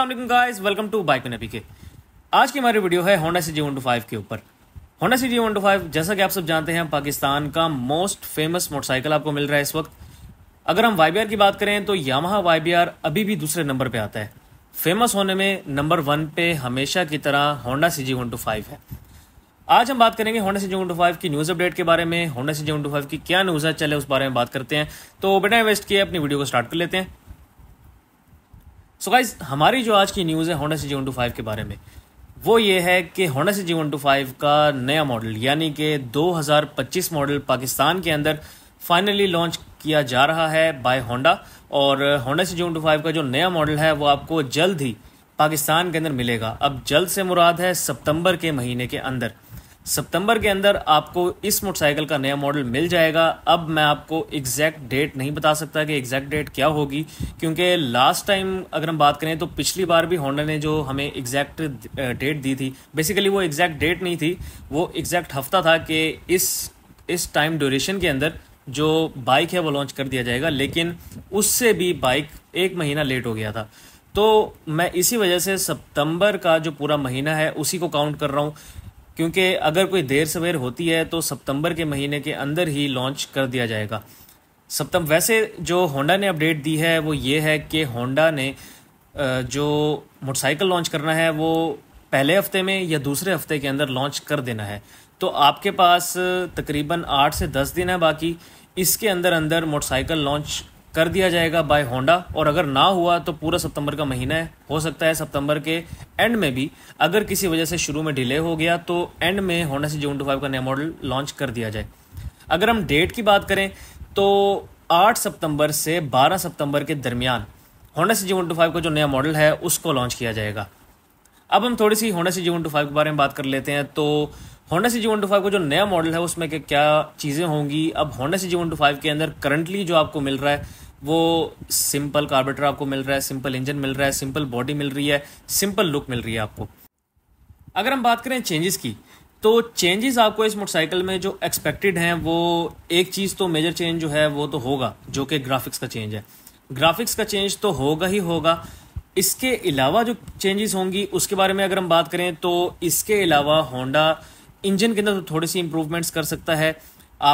Aslam guys welcome to bike Nabi के आज की हमारी वीडियो है Honda C G one two five के ऊपर Honda C G one two five जैसा कि आप सब जानते हैं पाकिस्तान का मोस्ट फेमस मोटरसाइकिल आपको मिल रहा है इस वक्त अगर हम वाई की बात करें तो यामा वाई अभी भी दूसरे नंबर पर आता है फेमस होने में नंबर वन पे हमेशा की तरह Honda C G one two five है आज हम बात करेंगे Honda C G one two five की न्यूज़ अपडेट के बारे में Honda C G one two five की क्या न्यूज़ है चले उस बारे में बात करते हैं तो बिना वेस्ट किए अपनी वीडियो को स्टार्ट कर लेते हैं सो so गाइज हमारी जो आज की न्यूज़ है Honda C G one two five के बारे में वो ये है कि Honda C G one two five का नया मॉडल यानी कि 2025 मॉडल पाकिस्तान के अंदर फाइनली लॉन्च किया जा रहा है बाय होंडा और Honda C G one two five का जो नया मॉडल है वो आपको जल्द ही पाकिस्तान के अंदर मिलेगा अब जल्द से मुराद है सितंबर के महीने के अंदर सितंबर के अंदर आपको इस मोटरसाइकिल का नया मॉडल मिल जाएगा अब मैं आपको एग्जैक्ट डेट नहीं बता सकता कि एग्जैक्ट डेट क्या होगी क्योंकि लास्ट टाइम अगर हम बात करें तो पिछली बार भी होंडा ने जो हमें एग्जैक्ट डेट दी थी बेसिकली वो एग्जैक्ट डेट नहीं थी वो एग्जैक्ट हफ्ता था कि इस इस टाइम ड्यूरेशन के अंदर जो बाइक है वो लॉन्च कर दिया जाएगा लेकिन उससे भी बाइक एक महीना लेट हो गया था तो मैं इसी वजह से सितंबर का जो पूरा महीना है उसी को काउंट कर रहा हूँ क्योंकि अगर कोई देर सवेर होती है तो सितंबर के महीने के अंदर ही लॉन्च कर दिया जाएगा सप्तम वैसे जो होंडा ने अपडेट दी है वो ये है कि होंडा ने जो मोटरसाइकिल लॉन्च करना है वो पहले हफ्ते में या दूसरे हफ्ते के अंदर लॉन्च कर देना है तो आपके पास तकरीबन आठ से दस दिन है बाकी इसके अंदर अंदर मोटरसाइकिल लॉन्च कर दिया जाएगा बाय होंडा और अगर ना हुआ तो पूरा सितंबर का महीना है हो सकता है सितंबर के एंड में भी अगर किसी वजह से शुरू में डिले हो गया तो एंड में Honda C G one two five का नया मॉडल लॉन्च कर दिया जाए अगर हम डेट की बात करें तो 8 सितंबर से 12 सितंबर के दरमियान Honda C G one two five का जो नया मॉडल है उसको लॉन्च किया जाएगा अब हम थोड़ी सी Honda C G two five के बारे में बात कर लेते हैं तो Honda C G one two five का जो नया मॉडल है उसमें क्या चीज़ें होंगी अब Honda C G one two five के अंदर करंटली जो आपको मिल रहा है वो सिंपल कार्बेटर आपको मिल रहा है सिंपल इंजन मिल रहा है सिंपल बॉडी मिल रही है सिंपल लुक मिल रही है आपको अगर हम बात करें चेंजेस की तो चेंजेस आपको इस मोटरसाइकिल में जो एक्सपेक्टेड हैं वो एक चीज़ तो मेजर चेंज जो है वो तो होगा जो कि ग्राफिक्स का चेंज है ग्राफिक्स का चेंज तो होगा ही होगा इसके अलावा जो चेंजेस होंगी उसके बारे में अगर हम बात करें तो इसके अलावा होंडा इंजन के अंदर तो थोड़ी सी इम्प्रूवमेंट्स कर सकता है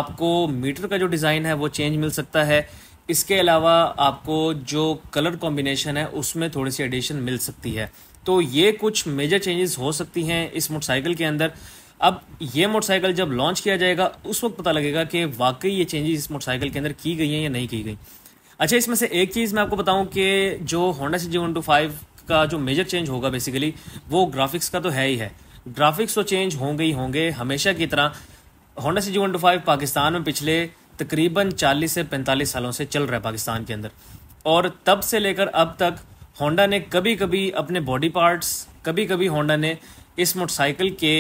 आपको मीटर का जो डिज़ाइन है वो चेंज मिल सकता है इसके अलावा आपको जो कलर कॉम्बिनेशन है उसमें थोड़ी सी एडिशन मिल सकती है तो ये कुछ मेजर चेंजेस हो सकती हैं इस मोटरसाइकिल के अंदर अब ये मोटरसाइकिल जब लॉन्च किया जाएगा उस वक्त पता लगेगा कि वाकई ये चेंजेस इस मोटरसाइकिल के अंदर की गई हैं या नहीं की गई अच्छा इसमें से एक चीज़ मैं आपको बताऊं कि जो Honda C G one two five का जो मेजर चेंज होगा बेसिकली वो ग्राफिक्स का तो है ही है ग्राफिक्स तो चेंज होंगे ही होंगे हमेशा की तरह Honda C G one two five Pakistan में पिछले तकरीबन 40 से 45 सालों से चल रहा है पाकिस्तान के अंदर और तब से लेकर अब तक होंडा ने कभी कभी अपने बॉडी पार्ट्स कभी कभी होंडा ने इस मोटरसाइकिल के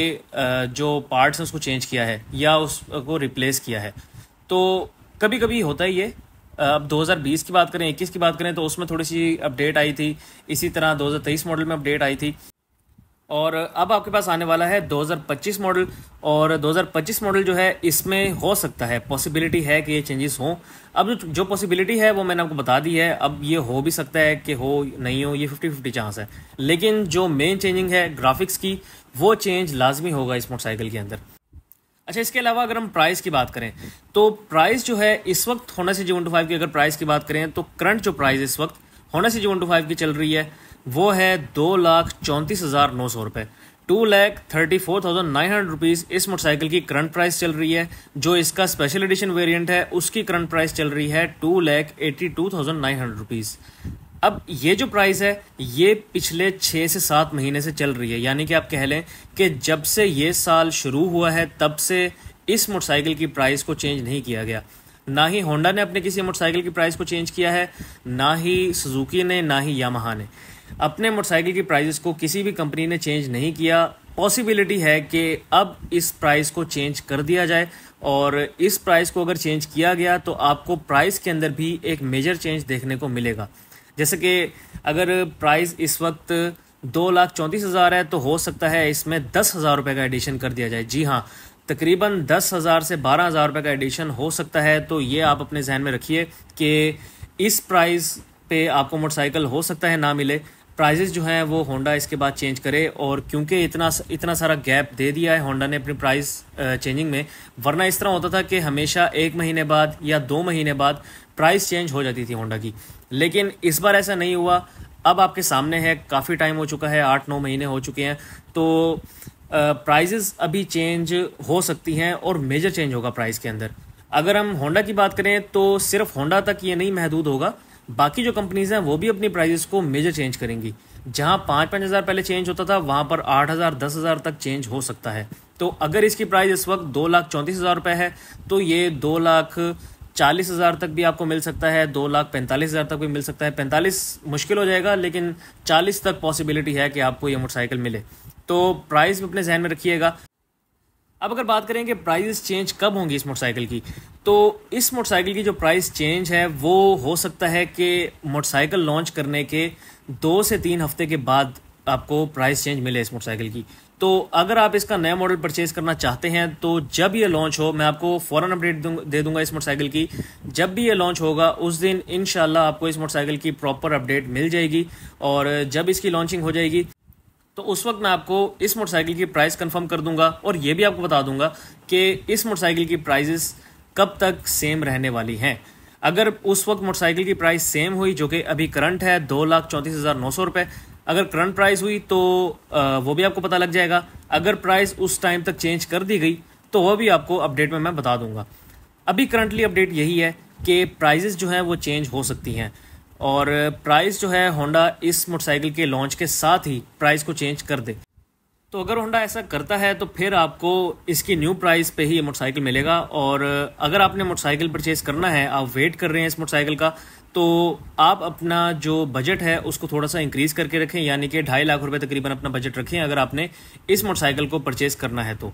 जो पार्ट्स हैं उसको चेंज किया है या उसको रिप्लेस किया है तो कभी कभी होता ही ये अब 2020 की बात करें 21 की बात करें तो उसमें थोड़ी सी अपडेट आई थी इसी तरह 2023 मॉडल में अपडेट आई थी और अब आपके पास आने वाला है 2025 मॉडल और 2025 मॉडल जो है इसमें हो सकता है पॉसिबिलिटी है कि ये चेंजेस हों अब जो जो पॉसिबिलिटी है वो मैंने आपको बता दी है अब ये हो भी सकता है कि हो नहीं हो ये फिफ्टी फिफ्टी चांस है लेकिन जो मेन चेंजिंग है ग्राफिक्स की वो चेंज लाजमी होगा इस मोटरसाइकिल के अंदर अच्छा इसके अलावा अगर हम प्राइस की बात करें तो प्राइस जो है इस वक्त होना से जी वन टू फाइव की अगर प्राइस की बात करें तो करंट जो प्राइस इस वक्त होना से जी वन टू फाइव की चल रही है वो है दो लाख चौंतीस हज़ार नौ सौ रुपए two lakh thirty four thousand nine hundred rupees इस मोटरसाइकिल की करंट प्राइस चल रही है जो इसका स्पेशल एडिशन वेरिएंट है उसकी करंट प्राइस चल रही है two lakh eighty two thousand nine hundred rupees अब ये जो प्राइस है ये पिछले छः से सात महीने से चल रही है यानी कि आप कह लें कि जब से ये साल शुरू हुआ है तब से इस मोटरसाइकिल की प्राइस को चेंज नहीं किया गया ना ही होंडा ने अपने किसी मोटरसाइकिल की प्राइस को चेंज किया है ना ही सुजुकी ने ना ही यामहा ने अपने मोटरसाइकिल की प्राइजेस को किसी भी कंपनी ने चेंज नहीं किया पॉसिबिलिटी है कि अब इस प्राइस को चेंज कर दिया जाए और इस प्राइस को अगर चेंज किया गया तो आपको प्राइस के अंदर भी एक मेजर चेंज देखने को मिलेगा जैसे कि अगर प्राइस इस वक्त दो लाख चौंतीस हज़ार है तो हो सकता है इसमें दस हज़ार रुपये का एडिशन कर दिया जाए जी हाँ तकरीबन दस हज़ार से बारह हज़ार रुपये का एडिशन हो सकता है तो ये आप अपने जहन में रखिए कि इस प्राइस पे आपको मोटरसाइकिल हो सकता है ना मिले प्राइजेज़ जो हैं वो होंडा इसके बाद चेंज करे और क्योंकि इतना इतना सारा गैप दे दिया है होंडा ने अपनी प्राइस चेंजिंग में वरना इस तरह होता था कि हमेशा एक महीने बाद या दो महीने बाद प्राइस चेंज हो जाती थी होंडा की लेकिन इस बार ऐसा नहीं हुआ अब आपके सामने है काफ़ी टाइम हो चुका है आठ नौ महीने हो चुके हैं तो प्राइजेज़ अभी चेंज हो सकती हैं और मेजर चेंज होगा प्राइस के अंदर अगर हम होंडा की बात करें तो सिर्फ होंडा तक ये नहीं महदूद होगा बाकी जो कंपनीज हैं वो भी अपनी प्राइजेस को मेजर चेंज करेंगी जहां पाँच पाँच हज़ार पहले चेंज होता था वहां पर आठ हज़ार दस हज़ार तक चेंज हो सकता है तो अगर इसकी प्राइस इस वक्त दो लाख चौंतीस हज़ार रुपये है तो ये दो लाख चालीस हज़ार तक भी आपको मिल सकता है दो लाख पैंतालीस हज़ार तक भी मिल सकता है पैंतालीस मुश्किल हो जाएगा लेकिन चालीस तक पॉसिबिलिटी है कि आपको ये मोटरसाइकिल मिले तो प्राइस भी अपने जहन में रखिएगा अब अगर बात करें कि प्राइजेस चेंज कब होंगी इस मोटरसाइकिल की तो इस मोटरसाइकिल की जो प्राइस चेंज है वो हो सकता है कि मोटरसाइकिल लॉन्च करने के दो से तीन हफ्ते के बाद आपको प्राइस चेंज मिले इस मोटरसाइकिल की तो अगर आप इसका नया मॉडल परचेज करना चाहते हैं तो जब ये लॉन्च हो मैं आपको फ़ौरन अपडेट दे दूंगा इस मोटरसाइकिल की जब भी ये लॉन्च होगा उस दिन इन आपको इस मोटरसाइकिल की प्रॉपर अपडेट मिल जाएगी और जब इसकी लॉन्चिंग हो जाएगी तो उस वक्त मैं आपको इस मोटरसाइकिल की प्राइस कंफर्म कर दूंगा और ये भी आपको बता दूंगा कि इस मोटरसाइकिल की प्राइजेस कब तक सेम रहने वाली हैं अगर उस वक्त मोटरसाइकिल की प्राइस सेम हुई जो कि अभी करंट है दो लाख चौंतीस हज़ार नौ सौ रुपये अगर करंट प्राइस हुई तो वो भी आपको पता लग जाएगा अगर प्राइस उस टाइम तक चेंज कर दी गई तो वह भी आपको अपडेट में मैं बता दूंगा अभी करंटली अपडेट यही है कि प्राइजेस जो हैं वो चेंज हो सकती हैं और प्राइस जो है होंडा इस मोटरसाइकिल के लॉन्च के साथ ही प्राइस को चेंज कर दे तो अगर होंडा ऐसा करता है तो फिर आपको इसकी न्यू प्राइस पे ही ये मोटरसाइकिल मिलेगा और अगर आपने मोटरसाइकिल परचेज़ करना है आप वेट कर रहे हैं इस मोटरसाइकिल का तो आप अपना जो बजट है उसको थोड़ा सा इंक्रीज़ करके रखें यानी कि ढाई लाख रुपए तकरीबन अपना बजट रखें अगर आपने इस मोटरसाइकिल को परचेज़ करना है तो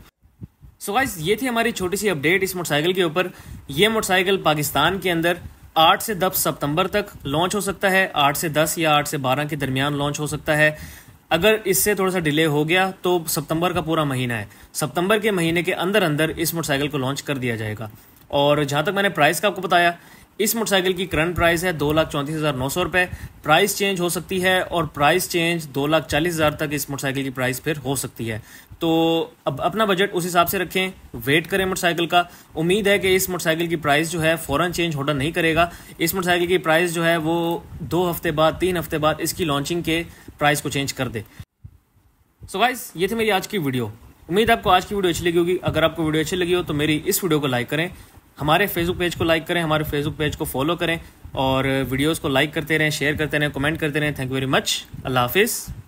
सो so गाइज ये थी हमारी छोटी सी अपडेट इस मोटरसाइकिल के ऊपर ये मोटरसाइकिल पाकिस्तान के अंदर आठ से दस सितंबर तक लॉन्च हो सकता है आठ से दस या आठ से बारह के दरमियान लॉन्च हो सकता है अगर इससे थोड़ा सा डिले हो गया तो सितंबर का पूरा महीना है सितंबर के महीने के अंदर अंदर इस मोटरसाइकिल को लॉन्च कर दिया जाएगा और जहाँ तक मैंने प्राइस का आपको बताया इस मोटरसाइकिल की करंट प्राइस है दो लाख चौंतीस हज़ार नौ सौ रुपये प्राइस चेंज हो सकती है और प्राइस चेंज दो लाख चालीस हज़ार तक इस मोटरसाइकिल की प्राइस फिर हो सकती है तो अब अपना बजट उस हिसाब से रखें वेट करें मोटरसाइकिल का उम्मीद है कि इस मोटरसाइकिल की प्राइस जो है फ़ौरन चेंज होटल नहीं करेगा इस मोटरसाइकिल की प्राइस जो है वो दो हफ्ते बाद तीन हफ्ते बाद इसकी लॉन्चिंग के प्राइस को चेंज कर दे सो so गाइस ये थी मेरी आज की वीडियो उम्मीद आपको आज की वीडियो अच्छी लगी होगी अगर आपको वीडियो अच्छी लगी हो तो मेरी इस वीडियो को लाइक करें हमारे फेसबुक पेज को लाइक करें हमारे फेसबुक पेज को फॉलो करें और वीडियोज़ को लाइक करते रहें शेयर करते रहें कमेंट करते रहें थैंक यू वेरी मच अल्लाह हाफिज़